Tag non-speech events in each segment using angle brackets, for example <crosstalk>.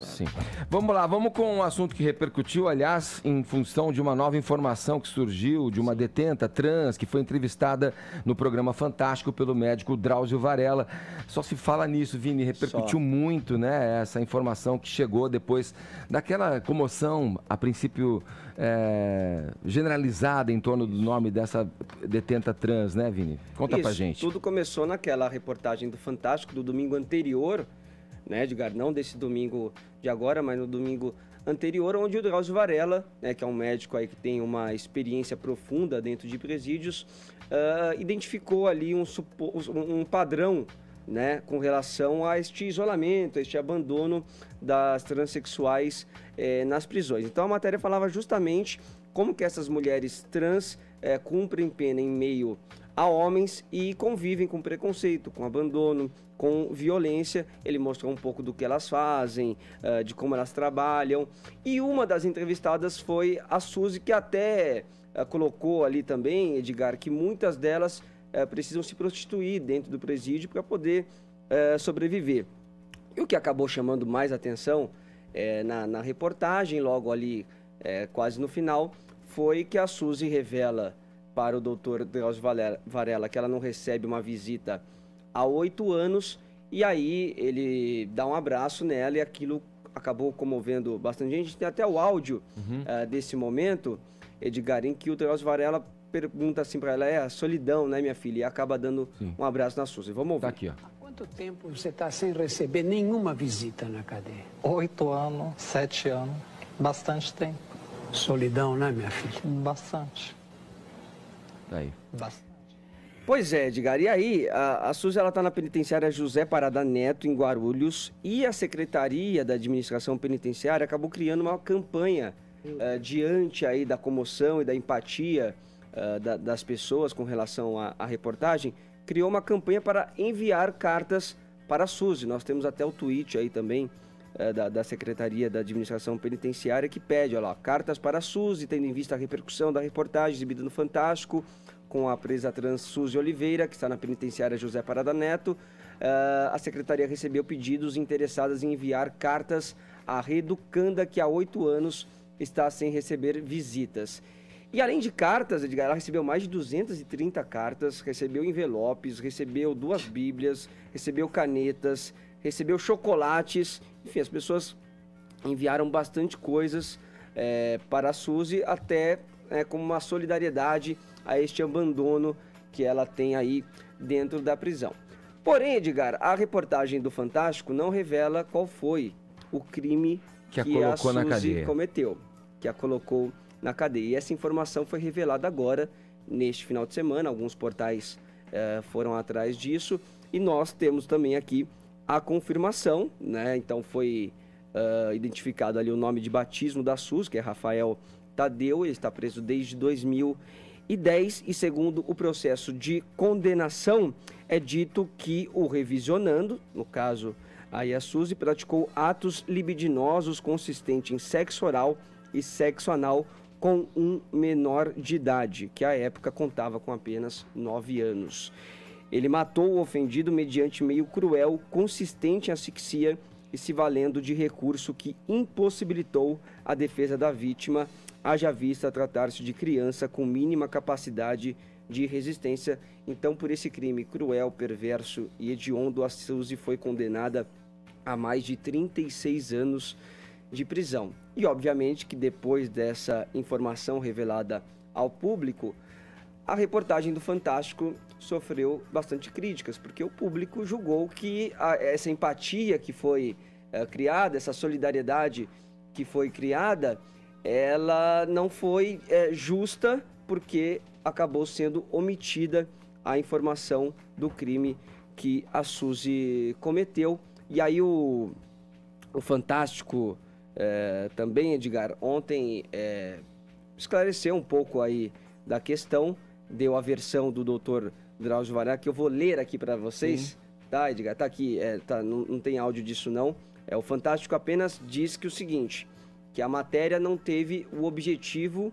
Sim. Vamos lá, vamos com um assunto que repercutiu, aliás, em função de uma nova informação que surgiu de uma detenta trans que foi entrevistada no programa Fantástico pelo médico Drauzio Varela. Só se fala nisso, Vini, repercutiu Só. muito, né? Essa informação que chegou depois daquela comoção, a princípio é, generalizada em torno do nome dessa detenta trans, né, Vini? Conta Isso, pra gente. Tudo começou naquela reportagem do Fantástico do domingo anterior né, Edgar? Não desse domingo de agora, mas no domingo anterior, onde o Drauzio Varela, né, que é um médico aí que tem uma experiência profunda dentro de presídios, uh, identificou ali um, um padrão né, com relação a este isolamento, a este abandono das transexuais eh, nas prisões. Então a matéria falava justamente como que essas mulheres trans eh, cumprem pena em meio a homens e convivem com preconceito, com abandono, com violência. Ele mostrou um pouco do que elas fazem, eh, de como elas trabalham. E uma das entrevistadas foi a Suzy, que até colocou ali também, Edgar, que muitas delas é, precisam se prostituir dentro do presídio para poder é, sobreviver. E o que acabou chamando mais atenção é, na, na, reportagem, logo ali, quase no final, foi que a Suzy revela para o doutor Drauzio Varela que ela não recebe uma visita há oito anos, e aí ele dá um abraço nela e aquilo acabou comovendo bastante gente. Tem até o áudio uhum. uh, desse momento, Edgar, em que o Drauzio Varela pergunta assim para ela, é a solidão, né, minha filha? E acaba dando Sim. um abraço na Suzy. Vamos ouvir. Tá aqui, ó. Há quanto tempo você está sem receber nenhuma visita na cadeia? Oito anos, sete anos, bastante tempo. Solidão, né, minha filha? Bastante. Tá aí. Bastante. Pois é, Edgar. E aí, a, a Suzy está na penitenciária José Parada Neto, em Guarulhos, e a Secretaria da Administração Penitenciária acabou criando uma campanha uh, diante aí da comoção e da empatia eh, da, das pessoas com relação à, à reportagem, criou uma campanha para enviar cartas para a Suzy. Nós temos até o tweet aí também é, da, da, Secretaria da Administração Penitenciária que pede, olha lá, cartas para a Suzy, tendo em vista a repercussão da reportagem exibida no Fantástico com a presa trans Suzy Oliveira, que está na penitenciária José Parada Neto. Eh, a Secretaria recebeu pedidos interessados em enviar cartas à Reducanda, que há oito anos está sem receber visitas. E além de cartas, Edgar, ela recebeu mais de 230 cartas, recebeu envelopes, recebeu duas bíblias, recebeu canetas, recebeu chocolates. Enfim, as pessoas enviaram bastante coisas é, para a Suzy, até é, como uma solidariedade a este abandono que ela tem aí dentro da prisão. Porém, Edgar, a reportagem do Fantástico não revela qual foi o crime que, que a, colocou a Suzy cometeu, que a colocou na cadeia. E essa informação foi revelada agora, neste final de semana. Alguns portais eh, foram atrás disso. E nós temos também aqui a confirmação, né? Então foi uh, identificado ali o nome de batismo da SUS, que é Rafael Tadeu. Ele está preso desde 2010 e segundo o processo de condenação, é dito que o revisionando, no caso aí a SUS, praticou atos libidinosos consistentes em sexo oral e sexo anal com um menor de idade, que à época contava com apenas 9 anos. Ele matou o ofendido mediante meio cruel, consistente em asfixia e se valendo de recurso que impossibilitou a defesa da vítima, haja vista tratar-se de criança com mínima capacidade de resistência. Então, por esse crime cruel, perverso e hediondo, a Suzy foi condenada a mais de 36 anos de prisão. E obviamente que depois dessa informação revelada ao público, a reportagem do Fantástico sofreu bastante críticas, porque o público julgou que a, essa empatia que foi eh, criada, essa solidariedade que foi criada, ela não foi é, justa porque acabou sendo omitida a informação do crime que a Suzy cometeu. E aí o, o Fantástico é, também, Edgar, ontem é, esclareceu um pouco aí da questão, deu a versão do doutor Drauzio Varela, que eu vou ler aqui para vocês. Sim. Tá, Edgar, tá aqui, é, tá, não, não tem áudio disso não. É, o Fantástico apenas diz que o seguinte, que a matéria não teve o objetivo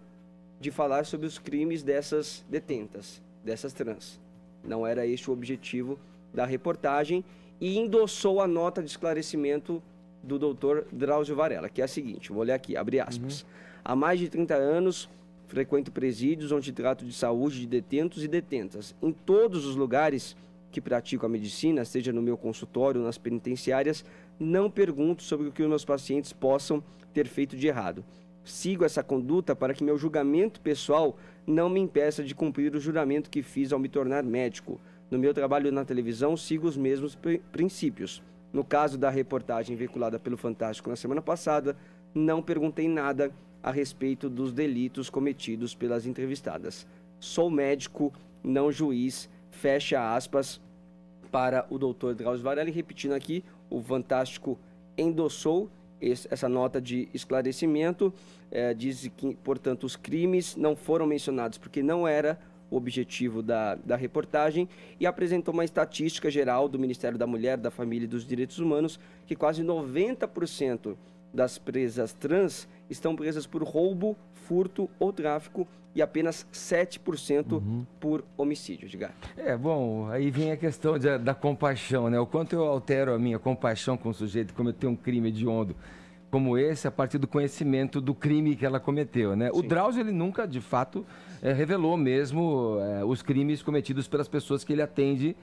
de falar sobre os crimes dessas detentas, dessas trans. Não era este o objetivo da reportagem e endossou a nota de esclarecimento do doutor Drauzio Varela, que é a seguinte, vou ler aqui, abre aspas. Uhum. Há mais de 30 anos, frequento presídios onde trato de saúde de detentos e detentas. Em todos os lugares que pratico a medicina, seja no meu consultório ou nas penitenciárias, não pergunto sobre o que os meus pacientes possam ter feito de errado. Sigo essa conduta para que meu julgamento pessoal não me impeça de cumprir o juramento que fiz ao me tornar médico. No meu trabalho na televisão, sigo os mesmos princípios. No caso da reportagem veiculada pelo Fantástico na semana passada, não perguntei nada a respeito dos delitos cometidos pelas entrevistadas. Sou médico, não juiz, fecha aspas para o doutor Drauzio Varela. E repetindo aqui, o Fantástico endossou esse, essa nota de esclarecimento, é, diz que, portanto, os crimes não foram mencionados porque não era objetivo da, da reportagem, e apresentou uma estatística geral do Ministério da Mulher, da Família e dos Direitos Humanos, que quase 90% das presas trans estão presas por roubo, furto ou tráfico e apenas 7% uhum. por homicídio, diga. É, bom, aí vem a questão de, da compaixão, né? O quanto eu altero a minha compaixão com o sujeito que cometeu um crime hediondo como esse a partir do conhecimento do crime que ela cometeu, né? Sim. O Drauzio ele nunca, de fato, é, revelou mesmo é, os crimes cometidos pelas pessoas que ele atende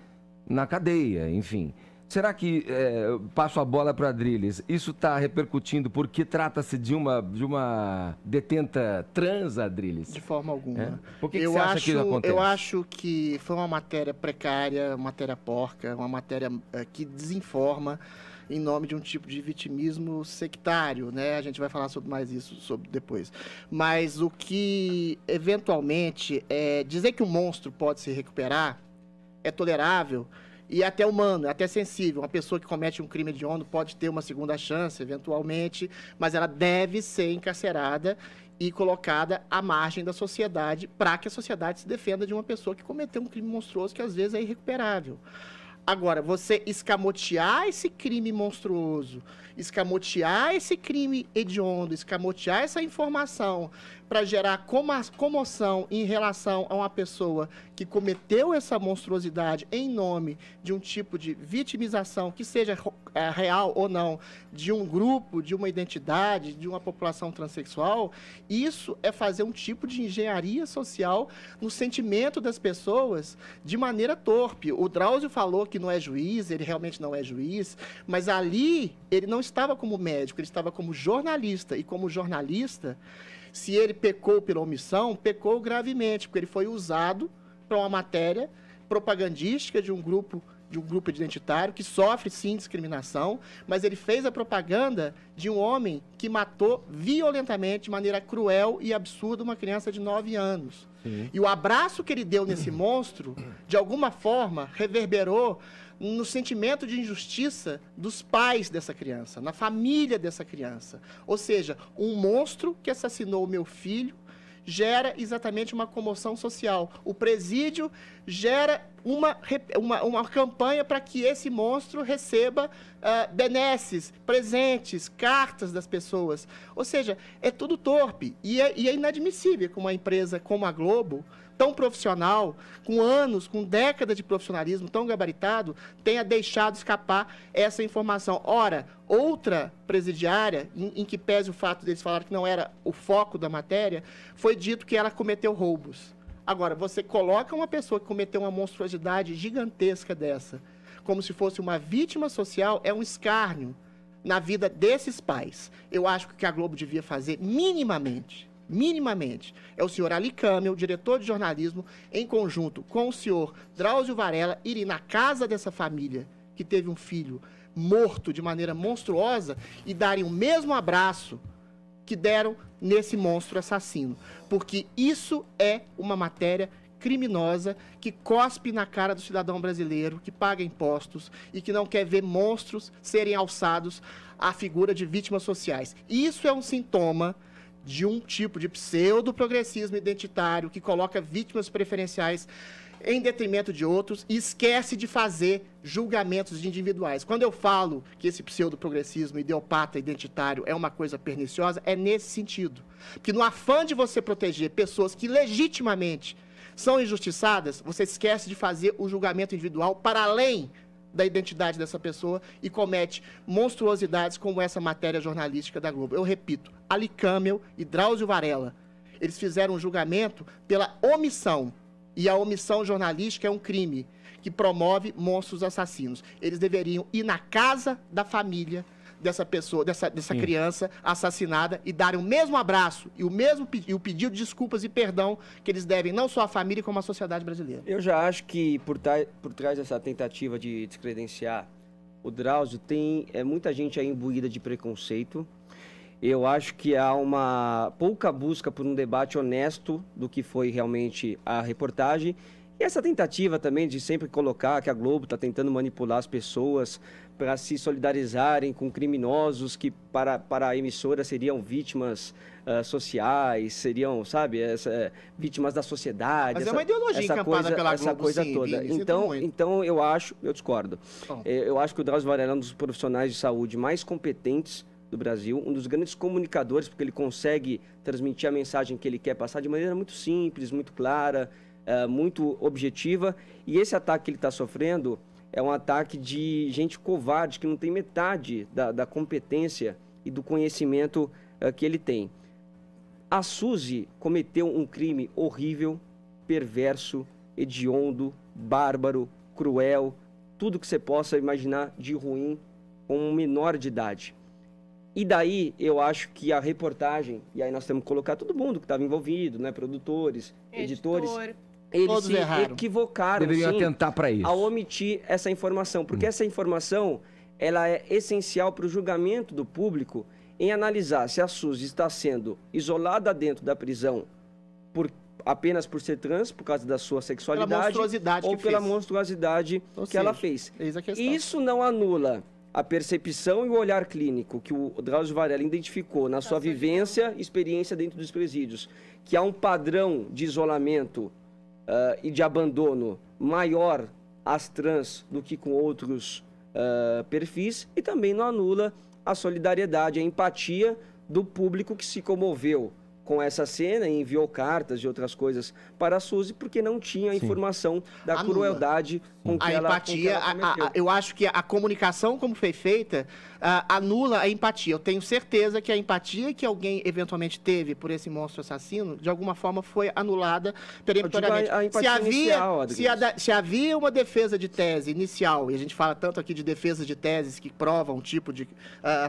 na cadeia, enfim. Será que, é, passo a bola para Adriles, isso está repercutindo porque trata-se de uma, de uma detenta trans, Adriles? De forma alguma. É? Por que, eu que você acho, acha que isso acontece? Eu acho que foi uma matéria precária, uma matéria porca, uma matéria que desinforma em nome de um tipo de vitimismo sectário, né? A gente vai falar sobre mais isso sobre depois. Mas o que eventualmente é dizer que o um monstro pode se recuperar é tolerável e até humano, é até sensível. Uma pessoa que comete um crime de honra pode ter uma segunda chance, eventualmente, mas ela deve ser encarcerada e colocada à margem da sociedade para que a sociedade se defenda de uma pessoa que cometeu um crime monstruoso que às vezes é irrecuperável. Agora, você escamotear esse crime monstruoso, escamotear esse crime hediondo, escamotear essa informação, para gerar comoção em relação a uma pessoa que cometeu essa monstruosidade em nome de um tipo de vitimização, que seja é, real ou não, de um grupo, de uma identidade, de uma população transexual, isso é fazer um tipo de engenharia social no sentimento das pessoas de maneira torpe. O Drauzio falou que não é juiz, ele realmente não é juiz, mas ali ele não estava como médico, ele estava como jornalista. E como jornalista, se ele pecou pela omissão, pecou gravemente, porque ele foi usado para uma matéria propagandística de um grupo de um grupo identitário que sofre sim discriminação, mas ele fez a propaganda de um homem que matou violentamente, de maneira cruel e absurda, uma criança de 9 anos. Sim. E o abraço que ele deu nesse monstro, de alguma forma, reverberou no sentimento de injustiça dos pais dessa criança, na família dessa criança. Ou seja, um monstro que assassinou o meu filho gera exatamente uma comoção social. O presídio gera uma, uma, uma campanha para que esse monstro receba uh, benesses, presentes, cartas das pessoas. Ou seja, é tudo torpe. E é, e é inadmissível que uma empresa como a Globo tão profissional, com anos, com décadas de profissionalismo tão gabaritado, tenha deixado escapar essa informação. Ora, outra presidiária, em, em que pese o fato deles falar que não era o foco da matéria, foi dito que ela cometeu roubos. Agora, você coloca uma pessoa que cometeu uma monstruosidade gigantesca dessa, como se fosse uma vítima social, é um escárnio na vida desses pais. Eu acho que o que a Globo devia fazer minimamente minimamente. É o senhor Ali Camel, diretor de jornalismo, em conjunto com o senhor Drauzio Varela, irem na casa dessa família que teve um filho morto de maneira monstruosa e darem o mesmo abraço que deram nesse monstro assassino. Porque isso é uma matéria criminosa que cospe na cara do cidadão brasileiro que paga impostos e que não quer ver monstros serem alçados à figura de vítimas sociais. Isso é um sintoma de um tipo de pseudo-progressismo identitário que coloca vítimas preferenciais em detrimento de outros e esquece de fazer julgamentos individuais. Quando eu falo que esse pseudo-progressismo ideopata identitário é uma coisa perniciosa, é nesse sentido. Que no afã de você proteger pessoas que legitimamente são injustiçadas, você esquece de fazer o julgamento individual para além da identidade dessa pessoa e comete monstruosidades como essa matéria jornalística da Globo. Eu repito, Ali Camel e Drauzio Varela, eles fizeram um julgamento pela omissão. E a omissão jornalística é um crime que promove monstros assassinos. Eles deveriam ir na casa da família dessa pessoa, dessa, dessa criança assassinada e darem o mesmo abraço e o mesmo e o pedido de desculpas e perdão que eles devem não só à família como à sociedade brasileira. Eu já acho que por, por trás dessa tentativa de descredenciar o Drauzio tem é, muita gente aí imbuída de preconceito. Eu acho que há uma pouca busca por um debate honesto do que foi realmente a reportagem. E essa tentativa também de sempre colocar que a Globo está tentando manipular as pessoas, para se solidarizarem com criminosos que para, para a emissora seriam vítimas uh, sociais, seriam, sabe, essa, eh, vítimas da sociedade. Mas é essa, é uma ideologia essa encampada coisa, pela Globo, coisa sim, toda. Bem, então, então, eu acho, eu discordo, Bom. Eh, eu acho que o Drauzio Varela é um dos profissionais de saúde mais competentes do Brasil, um dos grandes comunicadores, porque ele consegue transmitir a mensagem que ele quer passar de maneira muito simples, muito clara, uh, muito objetiva. E esse ataque que ele está sofrendo é um ataque de gente covarde que não tem metade da, da competência e do conhecimento uh, que ele tem. A Suzy cometeu um crime horrível, perverso, hediondo, bárbaro, cruel, tudo que você possa imaginar de ruim com um menor de idade. E daí eu acho que a reportagem, e aí nós temos que colocar todo mundo que estava envolvido, né? Produtores, Editor. editores eles Todos se erraram. equivocaram. Deveriam sim, atentar para isso. Ao omitir essa informação, porque hum. essa informação ela é essencial para o julgamento do público em analisar se a Suzy está sendo isolada dentro da prisão por, apenas por ser trans, por causa da sua sexualidade, ou pela fez. monstruosidade ou que seja, ela fez. Isso não anula a percepção e o olhar clínico que o Drauzio Varela identificou na tá sua vivência e experiência dentro dos presídios, que há um padrão de isolamento uh, e de abandono maior às trans do que com outros uh, perfis e também não anula a solidariedade, a empatia do público que se comoveu com essa cena e enviou cartas e outras coisas para a Suzy porque não tinha Sim. informação da anula. crueldade a ela, empatia, a, a, eu acho que a comunicação como foi feita uh, anula a empatia. Eu tenho certeza que a empatia que alguém eventualmente teve por esse monstro assassino, de alguma forma, foi anulada peremptoriamente. A, se, havia, inicial, se, se, havia uma defesa de tese inicial, e a gente fala tanto aqui de defesa de teses que provam um tipo de uh,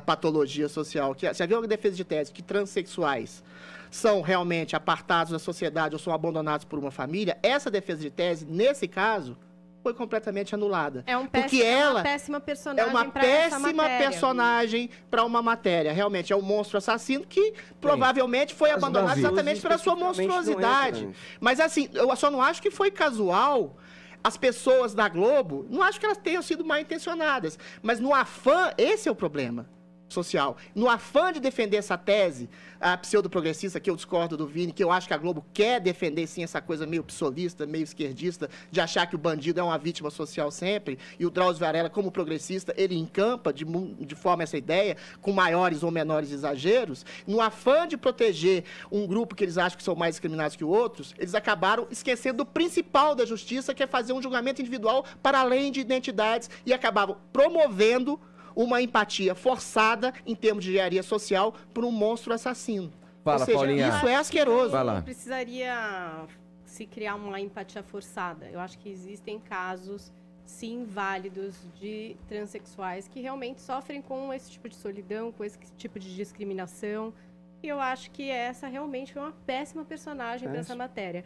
patologia social, que, se havia uma defesa de tese que transexuais são realmente apartados da sociedade ou são abandonados por uma família, essa defesa de tese, nesse caso, foi completamente anulada. É um péssimo, porque é ela uma péssima personagem. É uma péssima personagem para uma matéria. Realmente, é um monstro assassino que provavelmente foi abandonado exatamente pela sua monstruosidade. Mas assim, eu só não acho que foi casual as pessoas da Globo, não acho que elas tenham sido mal intencionadas, mas no afã, esse é o problema social. No afã de defender essa tese a pseudo-progressista, que eu discordo do Vini, que eu acho que a Globo quer defender sim essa coisa meio psolista, meio esquerdista, de achar que o bandido é uma vítima social sempre, e o Drauzio Varela, como progressista, ele encampa de, de forma essa ideia, com maiores ou menores exageros, no afã de proteger um grupo que eles acham que são mais discriminados que outros, eles acabaram esquecendo o principal da justiça, que é fazer um julgamento individual para além de identidades, e acabavam promovendo uma empatia forçada em termos de engenharia social para um monstro assassino. Fala, Ou seja, Paulinha. isso é asqueroso. Fala. Não precisaria se criar uma empatia forçada. Eu acho que existem casos sim válidos de transexuais que realmente sofrem com esse tipo de solidão, com esse tipo de discriminação. E eu acho que essa realmente foi uma péssima personagem para essa matéria.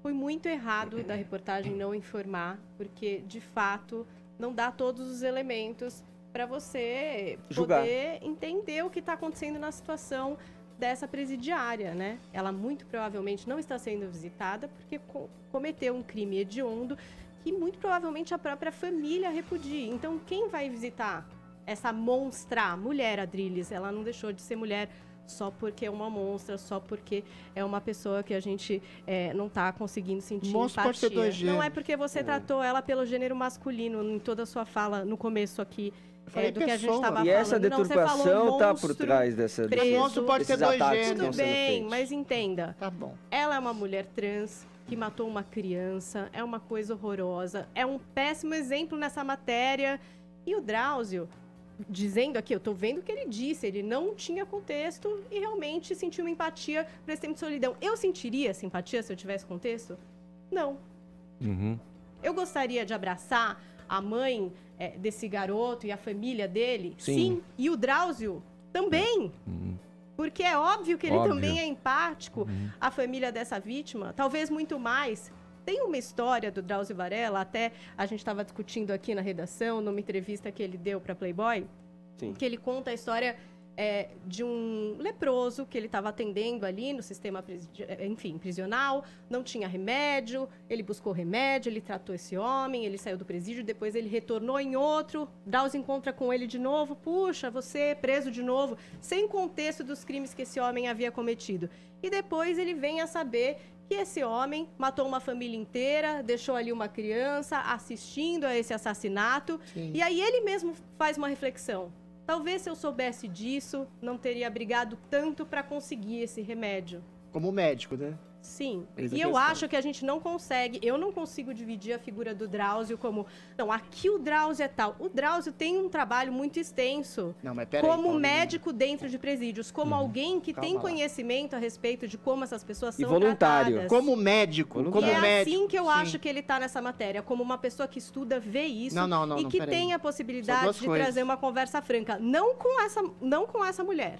Foi muito errado da reportagem não informar, porque de fato não dá todos os elementos para você Julgar. poder entender o que está acontecendo na situação dessa presidiária, né? Ela muito provavelmente não está sendo visitada porque cometeu um crime hediondo que muito provavelmente a própria família repudia. Então, quem vai visitar essa monstra, mulher Adriles? Ela não deixou de ser mulher só porque é uma monstra, só porque é uma pessoa que a gente é, não está conseguindo sentir Monstro empatia. não é porque você é. tratou ela pelo gênero masculino em toda a sua fala no começo aqui é falei, é, do pessoa. que a gente estava falando. E essa deturpação está por trás dessa preso, monstro pode ter dois gêneros. Tudo bem, mas entenda. Tá bom. Ela é uma mulher trans que matou uma criança, é uma coisa horrorosa, é um péssimo exemplo nessa matéria. E o Drauzio, dizendo aqui, eu estou vendo o que ele disse, ele não tinha contexto e realmente sentiu uma empatia pra esse tempo de solidão. Eu sentiria simpatia se eu tivesse contexto? Não. Uhum. Eu gostaria de abraçar a mãe é, desse garoto e a família dele? Sim. Sim. E o Drauzio também. É. Uhum. Porque é óbvio que ele óbvio. também é empático hum. à família dessa vítima, talvez muito mais. Tem uma história do Drauzio Varela, até a gente estava discutindo aqui na redação, numa entrevista que ele deu para Playboy, Sim. que ele conta a história é, de um leproso que ele estava atendendo ali no sistema, é, enfim, prisional, não tinha remédio, ele buscou remédio, ele tratou esse homem, ele saiu do presídio, depois ele retornou em outro, Dawes encontra com ele de novo, puxa, você é preso de novo, sem contexto dos crimes que esse homem havia cometido. E depois ele vem a saber que esse homem matou uma família inteira, deixou ali uma criança assistindo a esse assassinato. Sim. E aí ele mesmo faz uma reflexão Talvez se eu soubesse disso, não teria brigado tanto para conseguir esse remédio. Como médico, né? Sim. e eu questão. acho que a gente não consegue, eu não consigo dividir a figura do Drauzio como, não, aqui o Drauzio é tal. O Drauzio tem um trabalho muito extenso. Não, mas peraí, como médico dentro de presídios, como hum, alguém que tem lá. conhecimento a respeito de como essas pessoas são e voluntário. Tratadas. Como médico, voluntário. como e é assim médico. assim que eu Sim. acho que ele está nessa matéria, como uma pessoa que estuda, vê isso não, não, não, e que tem aí. a possibilidade de coisas. trazer uma conversa franca, não com essa, não com essa mulher.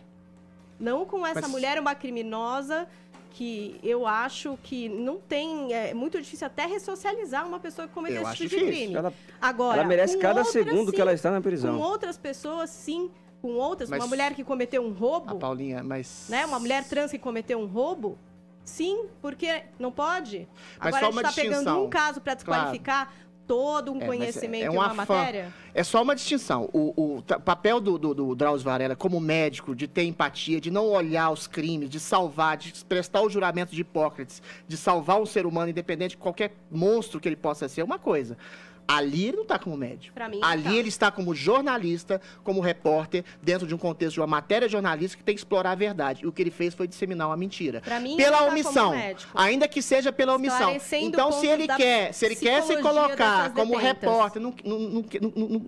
Não com essa mas... mulher, uma criminosa que eu acho que não tem. É muito difícil até ressocializar uma pessoa que cometeu esse tipo de crime. Ela, Agora, ela merece cada outras, segundo sim, que ela está na prisão. Com outras pessoas, sim. Com outras, mas, uma mulher que cometeu um roubo. a Paulinha, mas. Né, uma mulher trans que cometeu um roubo. Sim, porque não pode. Mas Agora só a gente está pegando um caso para desqualificar. Claro todo um é, é conhecimento é, é uma, uma matéria? É só uma distinção. O, o papel do, do, do, Drauzio Varela como médico, de ter empatia, de não olhar os crimes, de salvar, de prestar o juramento de Hipócrates, de salvar um ser humano, independente de qualquer monstro que ele possa ser, é uma coisa. Ali ele não está como médico. Mim, Ali tá. ele está como jornalista, como repórter, dentro de um contexto de uma matéria jornalística que tem que explorar a verdade. E o que ele fez foi disseminar uma mentira. Mim, pela tá omissão. ainda que seja pela omissão. Então, se ele quer, se ele quer se colocar como repórter, não, não, não,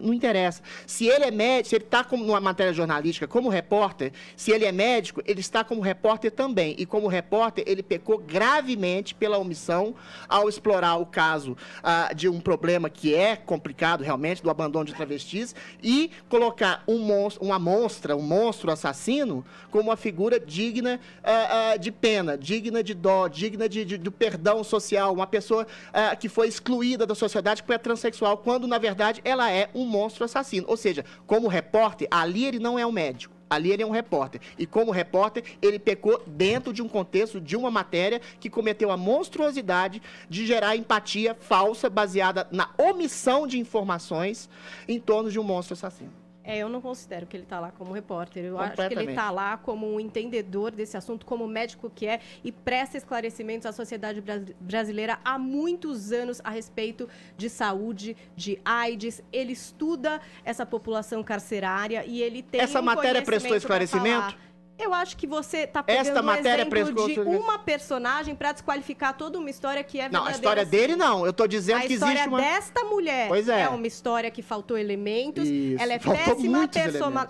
não, interessa. Se ele é médico, se ele está numa matéria jornalística como repórter, se ele é médico, ele está como repórter também. E como repórter, ele pecou gravemente pela omissão ao explorar o caso ah, de um problema que é complicado realmente, do abandono de travestis, e colocar um monstro, uma monstra, um monstro assassino, como uma figura digna uh, uh, de pena, digna de dó, digna de, de do perdão social, uma pessoa uh, que foi excluída da sociedade porque é transexual, quando na verdade ela é um monstro assassino. Ou seja, como repórter, ali ele não é um médico. Ali ele é um repórter. E como repórter, ele pecou dentro de um contexto, de uma matéria que cometeu a monstruosidade de gerar empatia falsa baseada na omissão de informações em torno de um monstro assassino. É, eu não considero que ele está lá como repórter. Eu acho que ele está lá como um entendedor desse assunto, como médico que é, e presta esclarecimentos à sociedade brasileira há muitos anos a respeito de saúde, de AIDS. Ele estuda essa população carcerária e ele tem. Essa um matéria prestou esclarecimento? Eu acho que você tá pegando Esta matéria um é exemplo de uma personagem para desqualificar toda uma história que é verdadeira. Não, a história dele não. Eu tô dizendo a que existe uma... A história desta mulher pois é. é uma história que faltou elementos. Isso. Ela é faltou péssima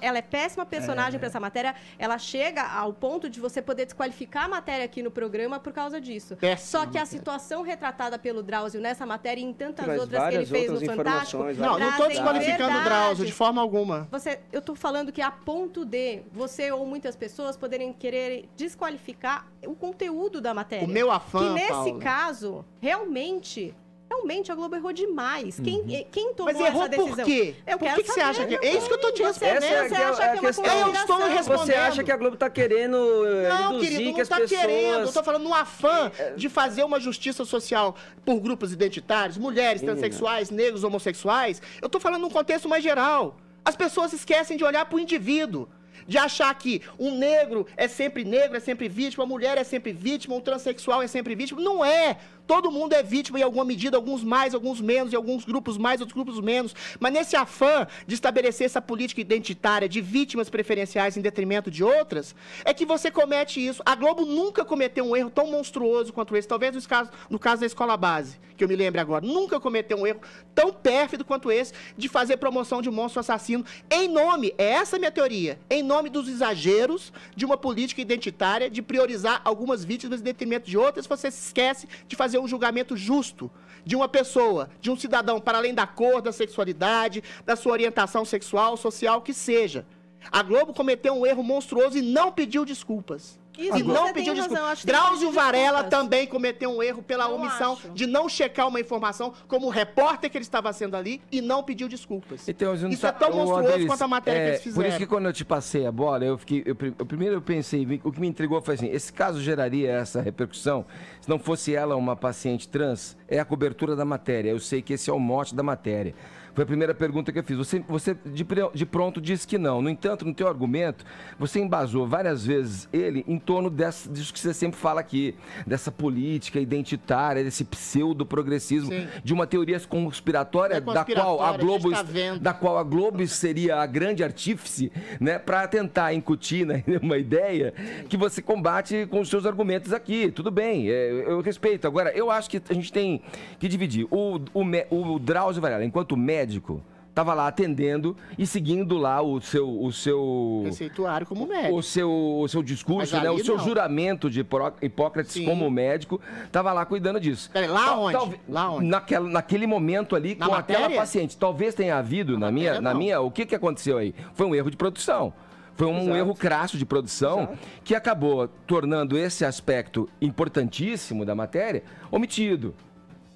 Ela é péssima personagem é. para essa matéria. Ela chega ao ponto de você poder desqualificar a matéria aqui no programa por causa disso. Péssima Só que a situação retratada pelo Drauzio nessa matéria e em tantas outras que ele fez no Fantástico... Não, não tô desqualificando verdade. o Drauzio de forma alguma. Você... Eu tô falando que a ponto de você ou muitas pessoas pessoas poderem querer desqualificar o conteúdo da matéria. O meu afã, Que nesse Paula. caso, realmente realmente a Globo errou demais. Quem, uhum. quem tomou Mas errou essa decisão? por quê? Eu por que, que você acha que... É isso que eu tô te é respondendo. você é acha que é uma Eu estou respondendo. Você acha que a Globo tá querendo eh, Não, querido, não que tá pessoas... querendo. Eu tô falando no afã é. de fazer uma justiça social por grupos identitários, mulheres, transexuais, negros, homossexuais. Eu tô falando num contexto mais geral. As pessoas esquecem de olhar para o indivíduo de achar que um negro é sempre negro, é sempre vítima, a mulher é sempre vítima, um transexual é sempre vítima. Não é! Todo mundo é vítima em alguma medida, alguns mais, alguns menos, e alguns grupos mais, outros grupos menos. Mas nesse afã de estabelecer essa política identitária de vítimas preferenciais em detrimento de outras, é que você comete isso. A Globo nunca cometeu um erro tão monstruoso quanto esse, talvez no caso, no caso da escola base, que eu me lembro agora, nunca cometeu um erro tão pérfido quanto esse de fazer promoção de monstro assassino em nome, é essa minha teoria, em nome dos exageros de uma política identitária de priorizar algumas vítimas em detrimento de outras, você se esquece de fazer um julgamento justo de uma pessoa, de um cidadão, para além da cor, da sexualidade, da sua orientação sexual, social, que seja. A Globo cometeu um erro monstruoso e não pediu desculpas. Isso, e não pediu desculpa. Drauzio Varela também cometeu um erro pela eu omissão acho. de não checar uma informação como repórter que ele estava sendo ali e não pediu desculpas. Então, isso é tão monstruoso Adelis, quanto a matéria é, que eles fizeram. É, por isso que quando eu te passei a bola, eu fiquei. Eu, eu, primeiro eu pensei, o que me intrigou foi assim: esse caso geraria essa repercussão se não fosse ela uma paciente trans? É a cobertura da matéria. Eu sei que esse é o mote da matéria. Foi a primeira pergunta que eu fiz. Você, você de, de pronto disse que não. No entanto, no teu argumento, você embasou várias vezes ele em torno dessa, disso que você sempre fala aqui, dessa política identitária, desse pseudo-progressismo, de uma teoria conspiratória, é conspiratória, da qual a Globo a tá da qual a Globo seria a grande artífice, né, para tentar incutir né, <laughs> uma ideia que você combate com os seus argumentos aqui. Tudo bem, é, eu respeito. Agora, eu acho que a gente tem que dividir o, o, o Drauzio Varela, enquanto médico médico. Tava lá atendendo e seguindo lá o seu. O seu Receituário como médico. O seu, o seu discurso, né? O seu não. juramento de Hipócrates Sim. como médico. Tava lá cuidando disso. Peraí, lá, tal, onde? Tal, lá onde? Naquela, naquele momento ali, na com matéria? aquela paciente. Talvez tenha havido, na, na minha, na minha. O que, que aconteceu aí? Foi um erro de produção. Foi um erro crasso de produção Exato. que acabou tornando esse aspecto importantíssimo da matéria omitido.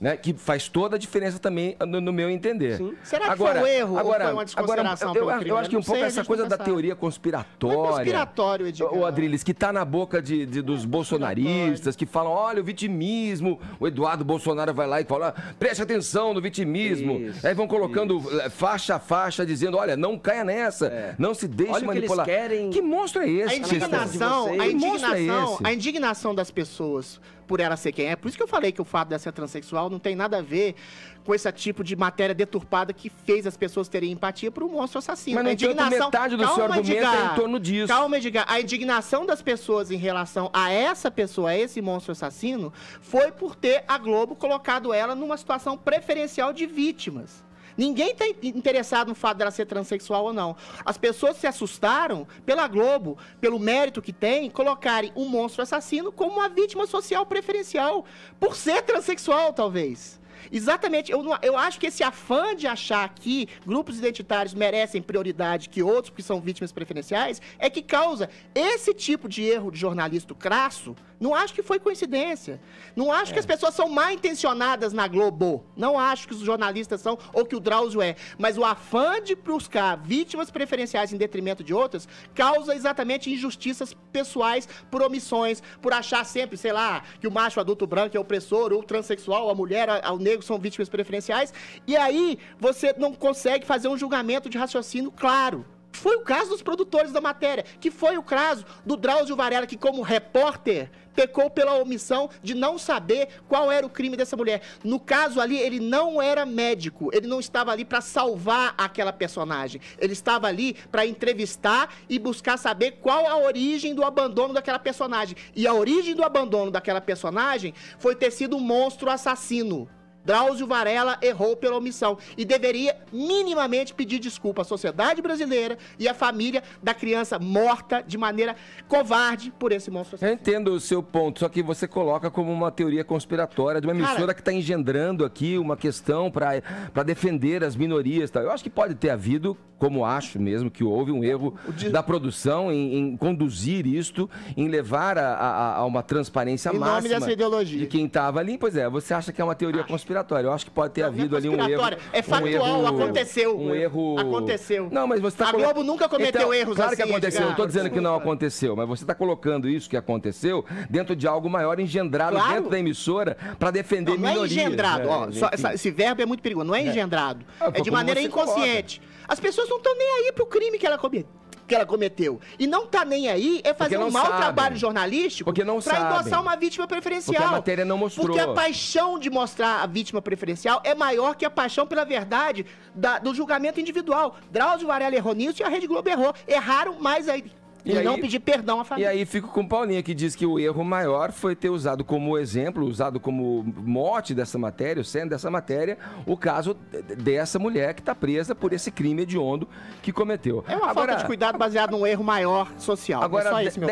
Né, que faz toda a diferença também, no, no meu entender. Sim. Será que agora, foi um erro agora, ou foi uma desconsideração agora, eu, crime, eu acho né? que um pouco sei, essa coisa da teoria conspiratória. Não é conspiratório, Edgar. O Adriles, que está na boca de, de dos é bolsonaristas, que falam, olha, o vitimismo. O Eduardo Bolsonaro vai lá e fala, preste atenção no vitimismo. Isso, Aí vão colocando isso. Eh, faixa a faixa, dizendo, olha, não caia nessa, é. não se deixe olha manipular. Que, querem... que monstro é esse? A indignação, a é indignação, a indignação das pessoas por ela ser quem é. Por isso que eu falei que o fato dela ser transexual não tem nada a ver com esse tipo de matéria deturpada que fez as pessoas terem empatia para o monstro assassino. Mas a indignação... metade do calma, seu argumento é em torno disso. Calma, Edgar. A indignação das pessoas em relação a essa pessoa, a esse monstro assassino, foi por ter a Globo colocado ela numa situação preferencial de vítimas. Ninguém está interessado no fato dela ser transexual ou não. As pessoas se assustaram pela Globo, pelo mérito que tem, colocarem um monstro assassino como uma vítima social preferencial, por ser transexual, talvez. Exatamente. Eu, eu acho que esse afã de achar que grupos identitários merecem prioridade que outros que são vítimas preferenciais é que causa esse tipo de erro de jornalista crasso não acho que foi coincidência. Não acho é. que as pessoas são mal intencionadas na Globo. Não acho que os jornalistas são ou que o Drauzio é. Mas o afã de buscar vítimas preferenciais em detrimento de outras causa exatamente injustiças pessoais por omissões, por achar sempre, sei lá, que o macho adulto branco é opressor, ou o transexual, a mulher, a, o negro são vítimas preferenciais. E aí você não consegue fazer um julgamento de raciocínio claro. Foi o caso dos produtores da matéria, que foi o caso do Drauzio Varela, que, como repórter, pecou pela omissão de não saber qual era o crime dessa mulher. No caso ali, ele não era médico, ele não estava ali para salvar aquela personagem. Ele estava ali para entrevistar e buscar saber qual a origem do abandono daquela personagem. E a origem do abandono daquela personagem foi ter sido um monstro assassino. Drauzio Varela errou pela omissão e deveria minimamente pedir desculpa à sociedade brasileira e à família da criança morta de maneira covarde por esse monstro Eu entendo o seu ponto, só que você coloca como uma teoria conspiratória de uma emissora Cara, que está engendrando aqui uma questão para defender as minorias. Eu acho que pode ter havido, como acho mesmo, que houve um erro de... da produção em, em, conduzir isto, em levar a, a, a uma transparência em máxima nome dessa ideologia. de quem estava ali. Pois é, você acha que é uma teoria acho. conspiratória? Eu acho que pode ter não, havido não é ali um erro. É factual, um erro, aconteceu. Um erro. Aconteceu. Não, mas você tá A Globo nunca cometeu então, erros claro assim. Claro que aconteceu, não estou dizendo que não aconteceu, mas você está colocando isso que aconteceu dentro de algo maior, engendrado claro. dentro da emissora, para defender não, minorias. Não é engendrado, né? ó, só, essa, esse verbo é muito perigoso, não é, é. engendrado. Ah, é, é de maneira inconsciente. Coloca. As pessoas não estão nem aí pro crime que ela cometeu que ela cometeu. E não tá nem aí é fazer um mau sabem. trabalho jornalístico pra sabem. endossar uma vítima preferencial. Porque a matéria não mostrou. Porque a paixão de mostrar a vítima preferencial é maior que a paixão pela verdade da, do julgamento individual. Drauzio Varela errou nisso e a Rede Globo errou. Erraram mais aí e, e aí, não pedir perdão à família. E aí fico com Paulinha, que diz que o erro maior foi ter usado como exemplo, usado como mote dessa matéria, sendo dessa matéria, o caso dessa mulher que está presa por esse crime hediondo que cometeu. É uma agora, falta de cuidado baseado num erro maior social. É agora, é só isso, meu